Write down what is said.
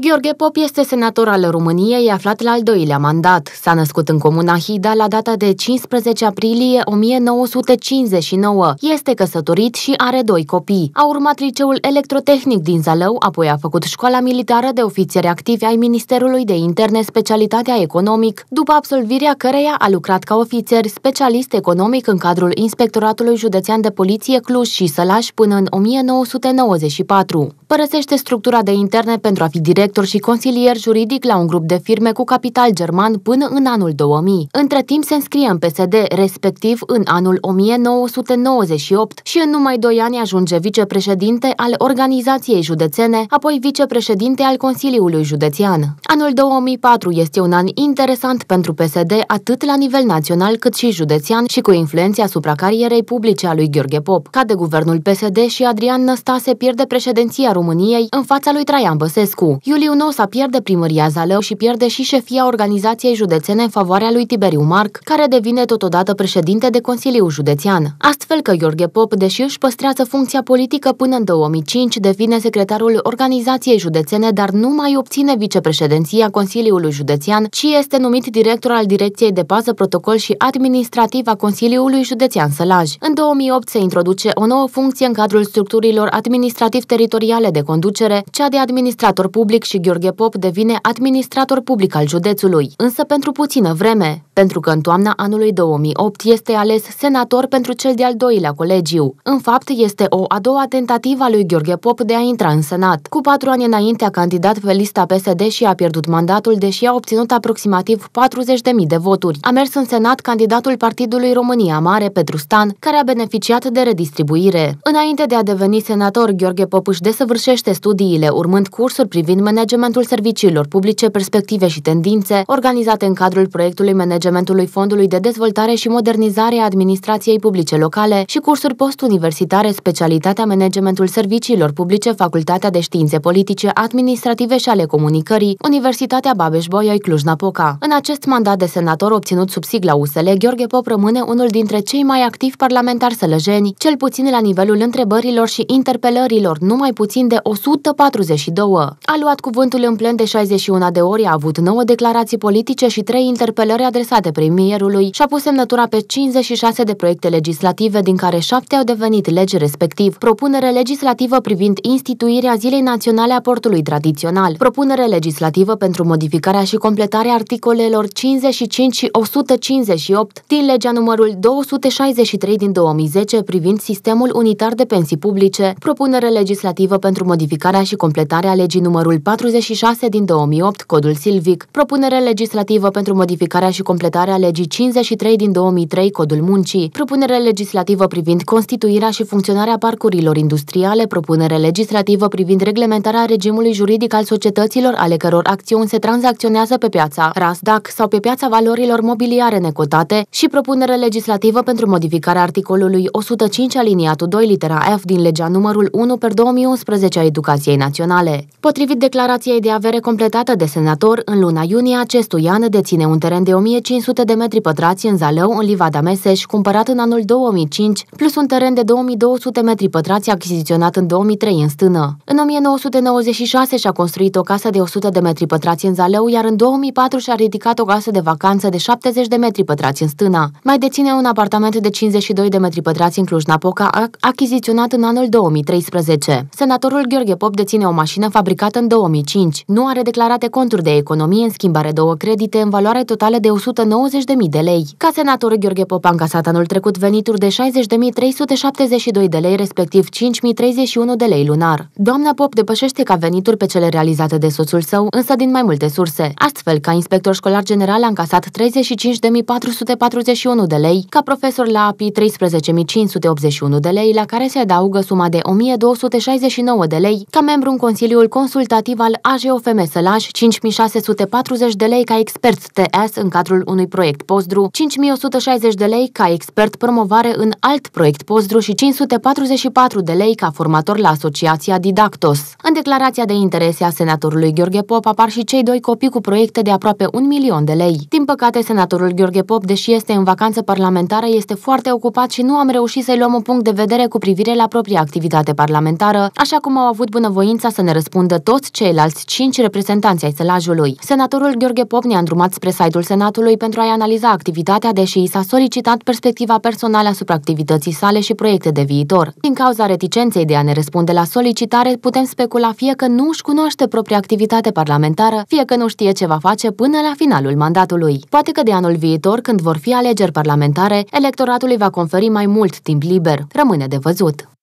Gheorghe Pop este senator al României aflat la al doilea mandat. S-a născut în comuna Hida la data de 15 aprilie 1959. Este căsătorit și are doi copii. A urmat liceul electrotehnic din Zalău, apoi a făcut școala militară de ofițeri activi ai Ministerului de Interne Specialitatea Economic, după absolvirea căreia a lucrat ca ofițer specialist economic în cadrul Inspectoratului Județean de Poliție Cluj și Sălaș până în 1994. Părăsește structura de interne pentru a fi direct director și consilier juridic la un grup de firme cu capital german până în anul 2000. Între timp se înscrie în PSD, respectiv în anul 1998 și în numai doi ani ajunge vicepreședinte al organizației județene, apoi vicepreședinte al Consiliului Județean. Anul 2004 este un an interesant pentru PSD atât la nivel național cât și județean și cu influența asupra carierei publice a lui Gheorghe Pop. Cade guvernul PSD și Adrian Năstase pierde președinția României în fața lui Traian Băsescu. Iulian Iuliu Nosa pierde primăria Zalău și pierde și șefia organizației județene în favoarea lui Tiberiu Marc, care devine totodată președinte de Consiliul Județean. Astfel că Iorghe Pop, deși își păstrează funcția politică până în 2005, devine secretarul organizației județene, dar nu mai obține vicepreședinția Consiliului Județean, ci este numit director al Direcției de Pază Protocol și Administrativ a Consiliului Județean Sălaj. În 2008 se introduce o nouă funcție în cadrul structurilor administrativ-teritoriale de conducere, cea de administrator public și Gheorghe Pop devine administrator public al județului, însă pentru puțină vreme, pentru că în toamna anului 2008 este ales senator pentru cel de-al doilea colegiu. În fapt, este o a doua tentativă a lui Gheorghe Pop de a intra în Senat. Cu patru ani înainte a candidat pe lista PSD și a pierdut mandatul, deși a obținut aproximativ 40.000 de voturi. A mers în Senat candidatul Partidului România Mare, Petru Stan, care a beneficiat de redistribuire. Înainte de a deveni senator, Gheorghe Pop își desăvârșește studiile, urmând cursuri privind managementul serviciilor publice, perspective și tendințe, organizate în cadrul proiectului managementului Fondului de Dezvoltare și Modernizare a Administrației Publice Locale și cursuri postuniversitare, specialitatea managementul serviciilor publice, Facultatea de Științe Politice, Administrative și ale Comunicării, Universitatea Babeș-Bolyai Cluj-Napoca. În acest mandat de senator obținut sub sigla USL, Gheorghe Pop rămâne unul dintre cei mai activi parlamentari sălăjeni, cel puțin la nivelul întrebărilor și interpelărilor, numai puțin de 142. A luat luat cuvântul în plen de 61 de ori, a avut 9 declarații politice și 3 interpelări adresate premierului și a pus semnătura pe 56 de proiecte legislative, din care 7 au devenit legi respectiv. Propunere legislativă privind instituirea Zilei Naționale a Portului Tradițional, propunere legislativă pentru modificarea și completarea articolelor 55 și 158 din legea numărul 263 din 2010 privind sistemul unitar de pensii publice, propunere legislativă pentru modificarea și completarea legii numărul 46 din 2008, Codul Silvic, propunere legislativă pentru modificarea și completarea legii 53 din 2003, Codul Muncii, propunere legislativă privind constituirea și funcționarea parcurilor industriale, propunere legislativă privind reglementarea regimului juridic al societăților ale căror acțiuni se tranzacționează pe piața RASDAC sau pe piața valorilor mobiliare necotate și propunere legislativă pentru modificarea articolului 105 aliniatul 2 litera F din legea numărul 1 per 2011 a Educației Naționale. Potrivit declarației declarației de avere completată de senator, în luna iunie acestui an deține un teren de 1500 de metri pătrați în Zalău, în Livada Meseș, cumpărat în anul 2005, plus un teren de 2200 metri pătrați achiziționat în 2003 în Stână. În 1996 și-a construit o casă de 100 de metri pătrați în Zalău, iar în 2004 și-a ridicat o casă de vacanță de 70 de metri pătrați în Stână. Mai deține un apartament de 52 de metri pătrați în Cluj-Napoca, achiziționat în anul 2013. Senatorul Gheorghe Pop deține o mașină fabricată în 2000 2005. Nu are declarate conturi de economie în schimbare două credite în valoare totală de 190.000 de lei. Ca senator, Gheorghe Pop a încasat anul trecut venituri de 60.372 de lei, respectiv 5.031 de lei lunar. Doamna Pop depășește ca venituri pe cele realizate de soțul său, însă din mai multe surse. Astfel, ca inspector școlar general a încasat 35.441 de lei, ca profesor la API 13.581 de lei, la care se adaugă suma de 1.269 de lei, ca membru în Consiliul Consultativ Festival Aje o 5640 de lei ca expert TS în cadrul unui proiect postru, 5160 de lei ca expert promovare în alt proiect postru și 544 de lei ca formator la Asociația Didactos. În declarația de interese a senatorului Gheorghe Pop apar și cei doi copii cu proiecte de aproape un milion de lei. Din păcate, senatorul Gheorghe Pop, deși este în vacanță parlamentară, este foarte ocupat și nu am reușit să-i luăm un punct de vedere cu privire la propria activitate parlamentară, așa cum au avut bunăvoința să ne răspundă toți cei ceilalți cinci reprezentanți ai sălajului. Senatorul Gheorghe Pop ne-a îndrumat spre site-ul Senatului pentru a-i analiza activitatea, deși i s-a solicitat perspectiva personală asupra activității sale și proiecte de viitor. Din cauza reticenței de a ne răspunde la solicitare, putem specula fie că nu își cunoaște propria activitate parlamentară, fie că nu știe ce va face până la finalul mandatului. Poate că de anul viitor, când vor fi alegeri parlamentare, electoratului va conferi mai mult timp liber. Rămâne de văzut.